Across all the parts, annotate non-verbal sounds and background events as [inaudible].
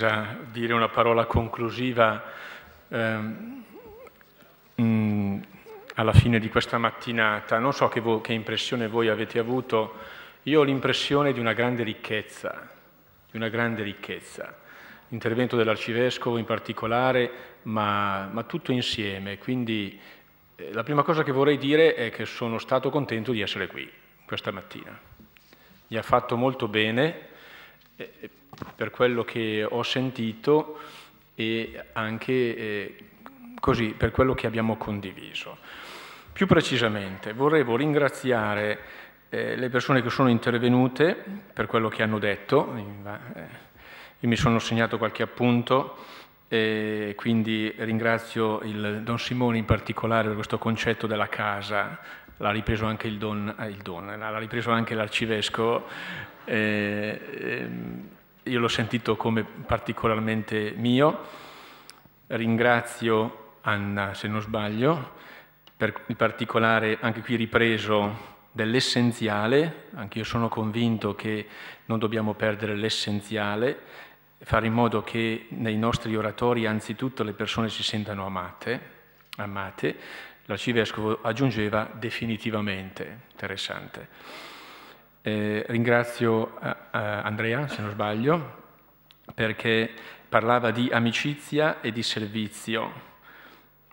già dire una parola conclusiva ehm, mm, alla fine di questa mattinata. Non so che, che impressione voi avete avuto, io ho l'impressione di una grande ricchezza, di una grande ricchezza. L'intervento dell'arcivescovo in particolare, ma, ma tutto insieme. Quindi eh, la prima cosa che vorrei dire è che sono stato contento di essere qui questa mattina. Mi ha fatto molto bene per quello che ho sentito e anche eh, così per quello che abbiamo condiviso. Più precisamente vorrevo ringraziare eh, le persone che sono intervenute per quello che hanno detto, io mi sono segnato qualche appunto, e quindi ringrazio il Don Simone in particolare per questo concetto della casa l'ha ripreso anche il Don, eh, il don l'ha ripreso anche l'Arcivescovo. Eh, ehm, io l'ho sentito come particolarmente mio. Ringrazio Anna, se non sbaglio, per il particolare, anche qui ripreso, dell'essenziale. Anche io sono convinto che non dobbiamo perdere l'essenziale, fare in modo che nei nostri oratori anzitutto le persone si sentano amate, amate l'arcivescovo aggiungeva definitivamente, interessante. Eh, ringrazio eh, eh, Andrea, se non sbaglio, perché parlava di amicizia e di servizio.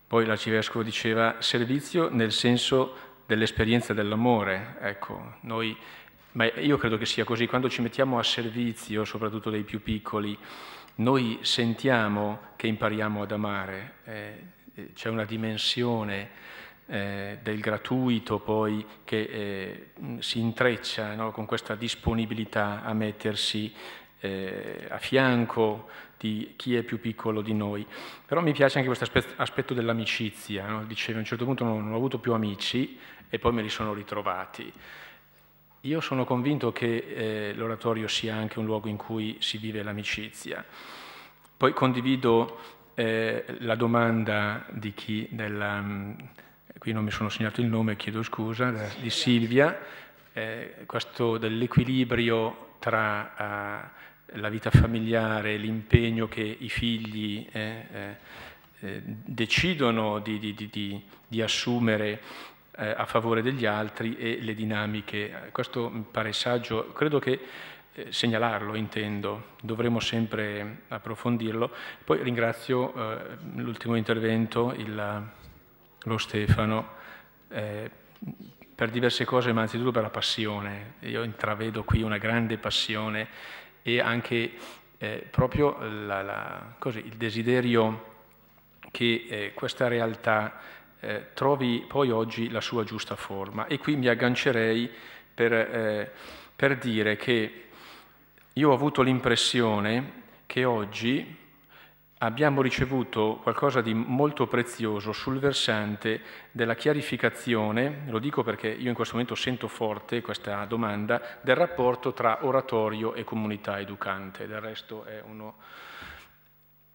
Poi l'arcivescovo diceva servizio nel senso dell'esperienza dell'amore. Ecco, noi, ma io credo che sia così, quando ci mettiamo a servizio, soprattutto dei più piccoli, noi sentiamo che impariamo ad amare. Eh, eh, c'è una dimensione eh, del gratuito poi che eh, mm, si intreccia no, con questa disponibilità a mettersi eh, a fianco di chi è più piccolo di noi. Però mi piace anche questo aspetto dell'amicizia, no? dicevo a un certo punto non, non ho avuto più amici e poi me li sono ritrovati. Io sono convinto che eh, l'oratorio sia anche un luogo in cui si vive l'amicizia. Poi condivido eh, la domanda di chi, della, mm, qui non mi sono segnato il nome, chiedo scusa, di Silvia, eh, questo dell'equilibrio tra eh, la vita familiare, l'impegno che i figli eh, eh, eh, decidono di, di, di, di assumere a favore degli altri e le dinamiche. Questo mi mm, pare saggio. Credo che eh, segnalarlo, intendo, dovremo sempre approfondirlo. Poi ringrazio eh, l'ultimo intervento, il, lo Stefano, eh, per diverse cose, ma anzitutto per la passione. Io intravedo qui una grande passione e anche eh, proprio la, la, così, il desiderio che eh, questa realtà trovi poi oggi la sua giusta forma. E qui mi aggancerei per, per dire che io ho avuto l'impressione che oggi abbiamo ricevuto qualcosa di molto prezioso sul versante della chiarificazione, lo dico perché io in questo momento sento forte questa domanda, del rapporto tra oratorio e comunità educante, del resto è uno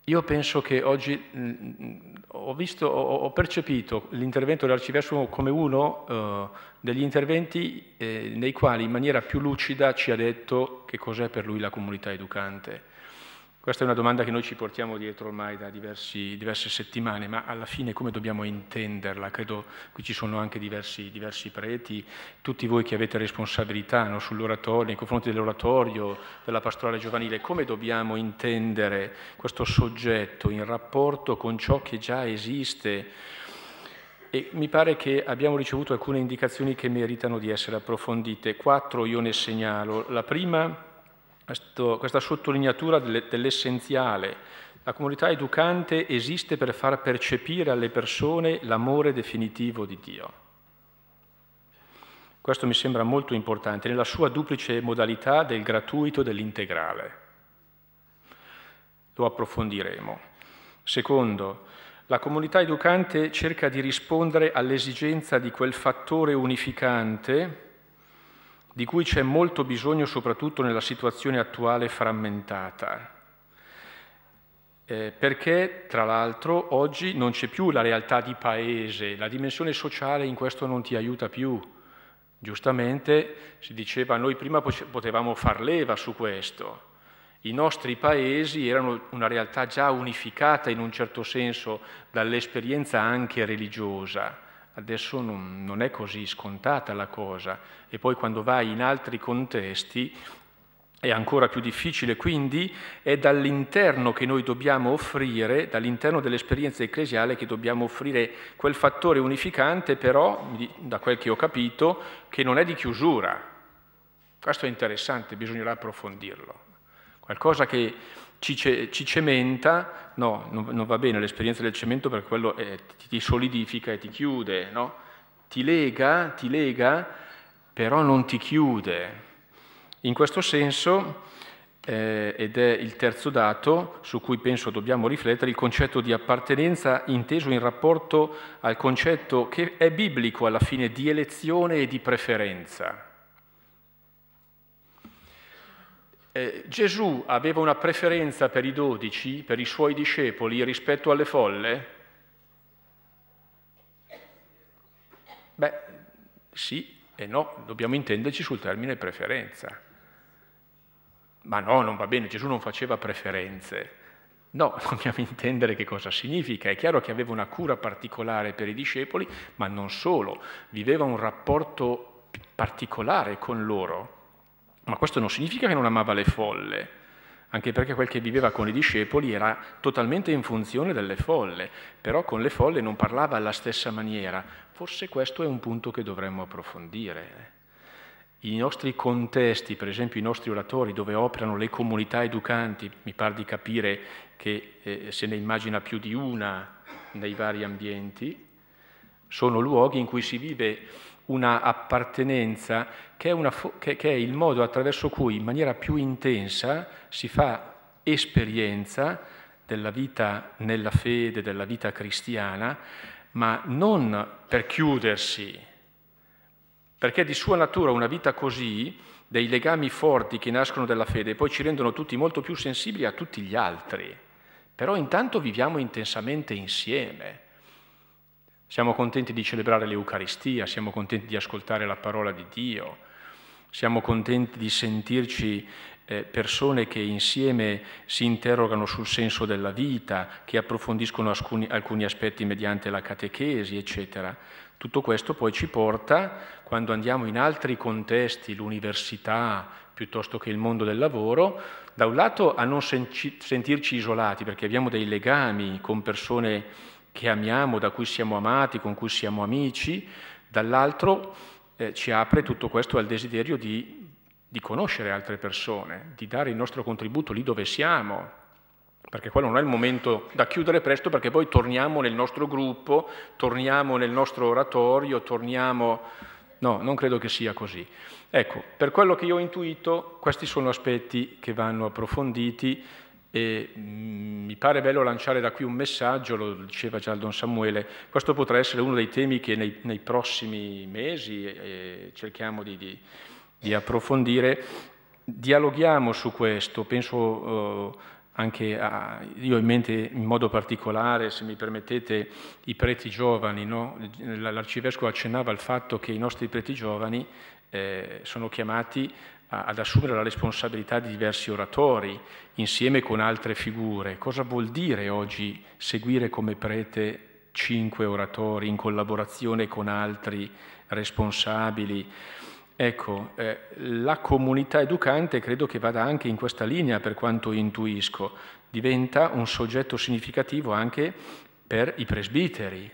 io penso che oggi mm, mm, ho, visto, ho percepito l'intervento dell'arcivescovo come uno eh, degli interventi eh, nei quali in maniera più lucida ci ha detto che cos'è per lui la comunità educante questa è una domanda che noi ci portiamo dietro ormai da diversi, diverse settimane, ma alla fine come dobbiamo intenderla? Credo qui ci sono anche diversi, diversi preti, tutti voi che avete responsabilità no, sull'oratorio, nei confronti dell'oratorio, della pastorale giovanile, come dobbiamo intendere questo soggetto in rapporto con ciò che già esiste? E mi pare che abbiamo ricevuto alcune indicazioni che meritano di essere approfondite. Quattro io ne segnalo. La prima questo, questa sottolineatura dell'essenziale. La comunità educante esiste per far percepire alle persone l'amore definitivo di Dio. Questo mi sembra molto importante, nella sua duplice modalità del gratuito e dell'integrale. Lo approfondiremo. Secondo, la comunità educante cerca di rispondere all'esigenza di quel fattore unificante di cui c'è molto bisogno soprattutto nella situazione attuale frammentata. Eh, perché, tra l'altro, oggi non c'è più la realtà di paese, la dimensione sociale in questo non ti aiuta più. Giustamente si diceva, noi prima potevamo far leva su questo. I nostri paesi erano una realtà già unificata in un certo senso dall'esperienza anche religiosa Adesso non, non, è così scontata la cosa e poi quando vai in altri contesti è ancora più difficile, quindi è dall'interno che noi dobbiamo offrire, dall'interno dell'esperienza ecclesiale che dobbiamo offrire quel fattore unificante però, da quel che ho capito, che non è di chiusura. Questo è interessante, bisognerà approfondirlo. Qualcosa che ci, ci cementa, no, non, non, va bene l'esperienza del cemento perché quello è, eh, ti, ti, solidifica e ti chiude, no? ti lega, ti lega, però non ti chiude. In questo senso, eh, ed è il terzo dato su cui penso dobbiamo riflettere, il concetto di appartenenza inteso in rapporto al concetto che è biblico alla fine di elezione e di preferenza. eh, Gesù aveva una preferenza per i dodici, per i suoi discepoli, rispetto alle folle? Beh, sì e no, dobbiamo intenderci sul termine preferenza. Ma no, non va bene, Gesù non faceva preferenze. No, [laughs] dobbiamo intendere che cosa significa. È chiaro che aveva una cura particolare per i discepoli, ma non solo, viveva un rapporto particolare con loro ma questo non significa che non amava le folle, anche perché quel che viveva con i discepoli era totalmente in funzione delle folle, però con le folle non parlava alla stessa maniera. Forse questo è un punto che dovremmo approfondire. I nostri contesti, per esempio i nostri oratori, dove operano le comunità educanti, mi pare di capire che eh, se ne immagina più di una nei vari ambienti, sono luoghi in cui si vive una appartenenza che è, una, che, che è il modo attraverso cui in maniera più intensa si fa esperienza della vita nella fede, della vita cristiana, ma non per chiudersi, perché di sua natura una vita così, dei legami forti che nascono dalla fede, poi ci rendono tutti molto più sensibili a tutti gli altri. Però intanto viviamo intensamente insieme. Siamo contenti di celebrare l'Eucaristia, siamo contenti di ascoltare la parola di Dio, siamo contenti di sentirci eh, persone che insieme si interrogano sul senso della vita, che approfondiscono alcuni, alcuni aspetti mediante la catechesi, eccetera. Tutto questo poi ci porta, quando andiamo in altri contesti, l'università piuttosto che il mondo del lavoro, da un lato a non sentirci isolati perché abbiamo dei legami con persone che amiamo, da cui siamo amati, con cui siamo amici, dall'altro eh, ci apre tutto questo al desiderio di, di conoscere altre persone, di dare il nostro contributo lì dove siamo, perché quello non è il momento da chiudere presto perché poi torniamo nel nostro gruppo, torniamo nel nostro oratorio, torniamo... No, non credo che sia così. Ecco, per quello che io ho intuito, questi sono aspetti che vanno approfonditi e mm, mi pare bello lanciare da qui un messaggio, lo diceva già il Don Samuele, questo potrà essere uno dei temi che nei, nei prossimi mesi eh, cerchiamo di, di, di, approfondire. Dialoghiamo su questo, penso eh, anche a, io ho in mente in modo particolare, se mi permettete, i preti giovani, no? l'arcivescovo accennava al fatto che i nostri preti giovani eh, sono chiamati ad assumere la responsabilità di diversi oratori insieme con altre figure. Cosa vuol dire oggi seguire come prete cinque oratori in collaborazione con altri responsabili? Ecco, eh, la comunità educante credo che vada anche in questa linea per quanto intuisco, diventa un soggetto significativo anche per i presbiteri,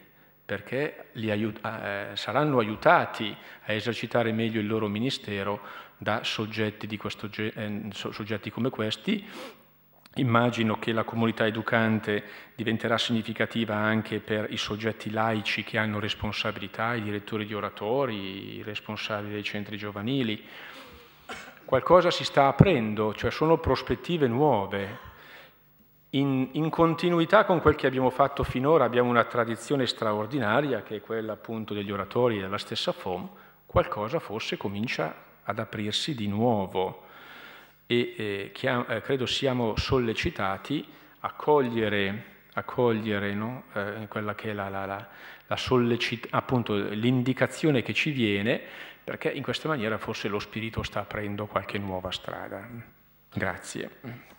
perché aiut ah, eh, saranno aiutati a esercitare meglio il loro ministero da soggetti, questo, eh, soggetti come questi Immagino che la comunità educante diventerà significativa anche per i soggetti laici che hanno responsabilità, i direttori di oratori, i responsabili dei centri giovanili. Qualcosa si sta aprendo, cioè sono prospettive nuove, in, in, continuità con quel che abbiamo fatto finora, abbiamo una tradizione straordinaria, che è quella appunto degli oratori e della stessa FOM, qualcosa forse comincia ad aprirsi di nuovo e eh, chiam, eh, credo siamo sollecitati a cogliere, a cogliere no? eh, quella che è la, la, la, l'indicazione che ci viene, perché in questa maniera forse lo spirito sta aprendo qualche nuova strada. Grazie.